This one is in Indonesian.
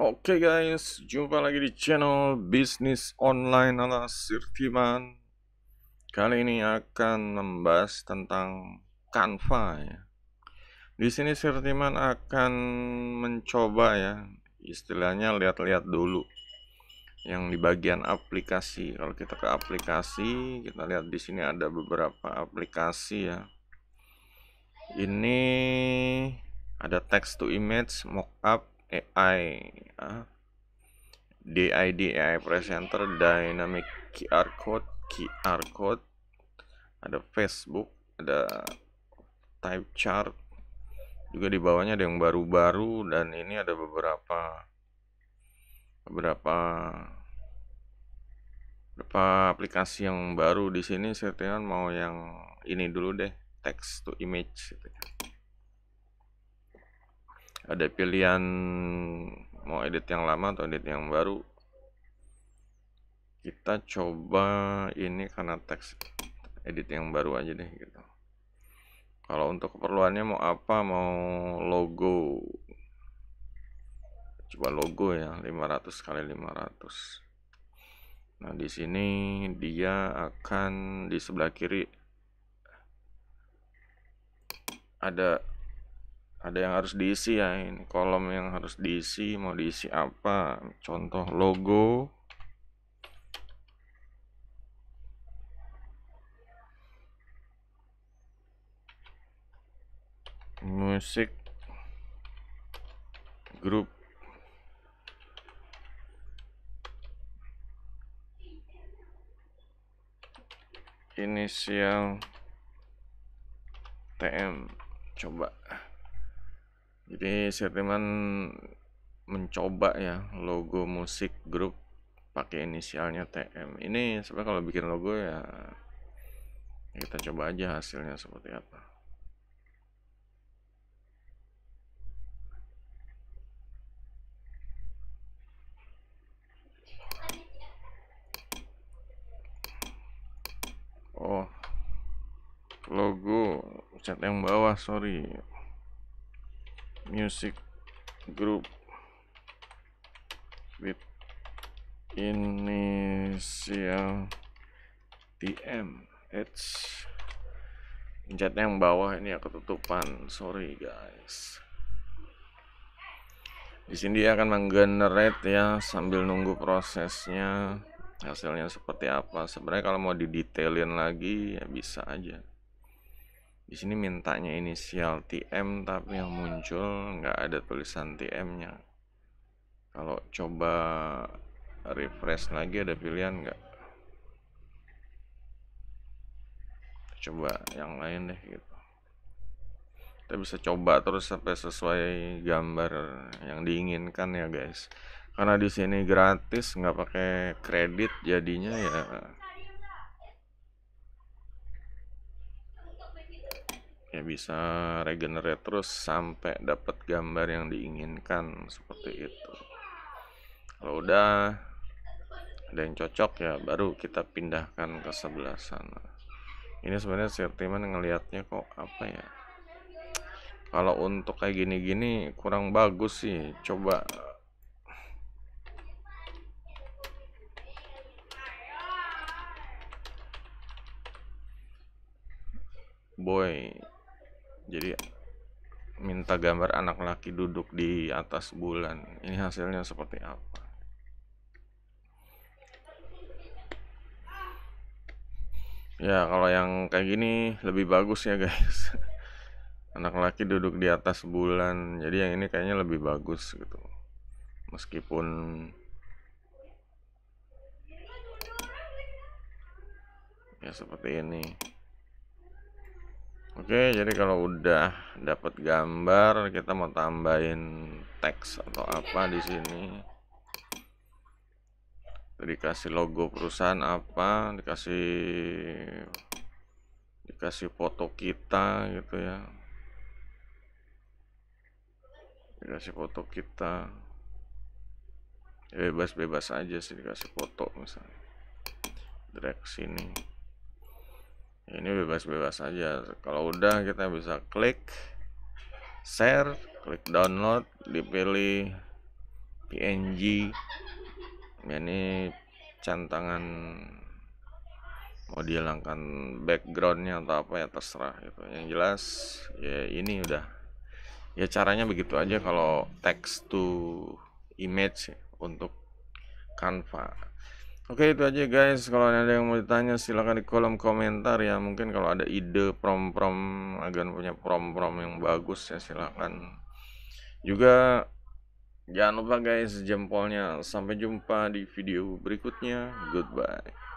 Oke okay guys, jumpa lagi di channel bisnis online ala Sirtiman Kali ini akan membahas tentang Canva ya. Di sini Sirtiman akan mencoba ya, istilahnya lihat-lihat dulu yang di bagian aplikasi. Kalau kita ke aplikasi, kita lihat di sini ada beberapa aplikasi ya. Ini ada text to image, mockup, AI uh, ah. DID AI Presenter Dynamic QR Code QR Code ada Facebook ada type chart juga di bawahnya ada yang baru-baru dan ini ada beberapa beberapa beberapa aplikasi yang baru di sini saya mau yang ini dulu deh text to image gitu kan ada pilihan mau edit yang lama atau edit yang baru kita coba ini karena teks edit yang baru aja deh gitu kalau untuk keperluannya mau apa mau logo coba logo ya 500 kali 500 nah di sini dia akan di sebelah kiri ada ada yang harus diisi ya ini kolom yang harus diisi mau diisi apa contoh logo musik grup inisial TM coba jadi Setiman mencoba ya logo musik grup pakai inisialnya TM. Ini sebenarnya kalau bikin logo ya, ya kita coba aja hasilnya seperti apa. Oh, logo cat yang bawah, sorry music group with initial TM H Incatnya yang bawah ini ya ketutupan sorry guys di sini dia akan menggenerate ya sambil nunggu prosesnya hasilnya seperti apa sebenarnya kalau mau didetailin lagi ya bisa aja di sini mintanya inisial TM tapi yang muncul nggak ada tulisan TM-nya kalau coba refresh lagi ada pilihan nggak coba yang lain deh gitu kita bisa coba terus sampai sesuai gambar yang diinginkan ya guys karena di sini gratis nggak pakai kredit jadinya ya ya bisa regenerate terus sampai dapat gambar yang diinginkan seperti itu kalau udah ada yang cocok ya baru kita pindahkan ke sebelah sana ini sebenarnya sentimen ngelihatnya kok apa ya kalau untuk kayak gini-gini kurang bagus sih coba boy jadi minta gambar anak laki duduk di atas bulan ini hasilnya seperti apa ya kalau yang kayak gini lebih bagus ya guys anak laki duduk di atas bulan jadi yang ini kayaknya lebih bagus gitu meskipun ya seperti ini Oke, jadi kalau udah dapat gambar, kita mau tambahin teks atau apa di sini. Dikasih logo perusahaan apa, dikasih dikasih foto kita gitu ya. Dikasih foto kita. Bebas-bebas aja sih dikasih foto misalnya. Drag sini ini bebas-bebas aja kalau udah kita bisa klik share klik download dipilih PNG ini cantangan mau dihilangkan backgroundnya atau apa ya terserah gitu yang jelas ya ini udah ya caranya begitu aja kalau text to image untuk Canva Oke itu aja guys, kalau ada yang mau ditanya silahkan di kolom komentar ya Mungkin kalau ada ide prom-prom, agan punya prom-prom yang bagus ya silahkan Juga jangan lupa guys jempolnya Sampai jumpa di video berikutnya, goodbye